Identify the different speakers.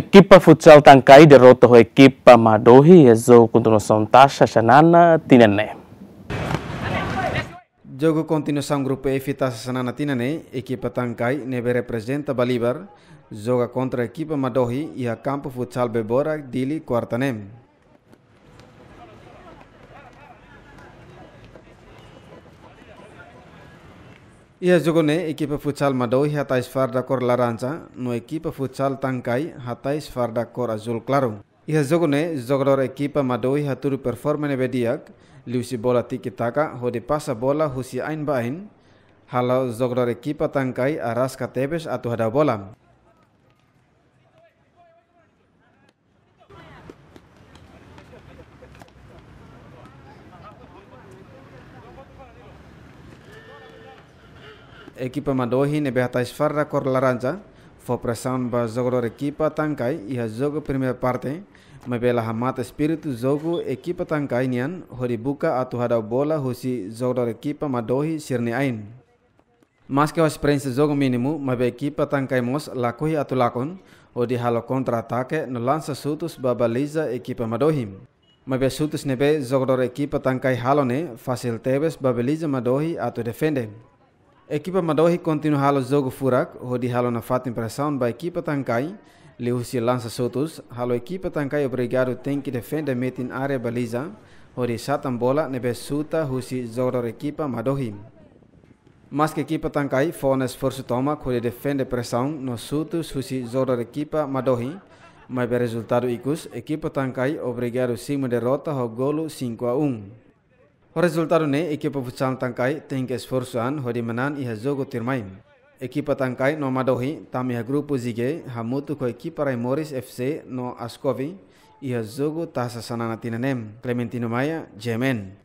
Speaker 1: Echipa futsal Tangkai derrotă o echipă Madohi e jogo contra o Sontasha Shanana Tinane. Jogo continuação grupo F tine ne, echipa Tancai Tangkai vei reprezenta Balibar, joga contra echipa Madohi ia campul futsal Bebora Dili Quartanem. Ia jogone ekipa futsal madoi hatai sfarda kor laranca no ekipa futsal tangkai hatai sfarda kor azul klaru. Ia jogone jogador ekipa madoi haturu performane bediak liusi bola tiki taka ho di pasa bola husi ain bain halau jogador ekipa tangkai aras katebes atu hada bola. ekipa madohi ne behata esfarra cor laranja fo pressão ba jogador equipa tankai e a jogo primeira parte me bela hamata espírito jogo equipa tankai nian horibuka atuhada bola husi jogador equipa madohi sirni ain mas que a experiência jogo mínimo mabe equipa tankai mos lakuhi atulakon o de halo contra-ataque no lança sutos ba baliza equipa madohi mabe sutus nebe jogador equipa tankai halone facil tebes ba baliza madohi atu defende A equipa Madohi continua a halo jogo furak, onde halo na fata impressão ba equipa Tankai, Leuci lança sotos, halo equipa Tankai obrigado tem que defender mete em área baliza, hodi satan bola nebe suta husi jogador equipa Madohi. Mas que equipa Tankai foi um esforço toma, onde defende pressão nos sutos husi jogador equipa Madohi, mas o resultado icus, equipa Tankai obrigado sim derrota o golo 5 a 1. Resultado-ne equipa futsal tangkai tengkes esforçoan hori manan iha jogo tirmain. Equipa tangkai no madohi tam iha zige hamutu ko equipa Rai Morris FC no Askovi iha jogo tahsa sanana tinanem Clementino Maya, Jemen.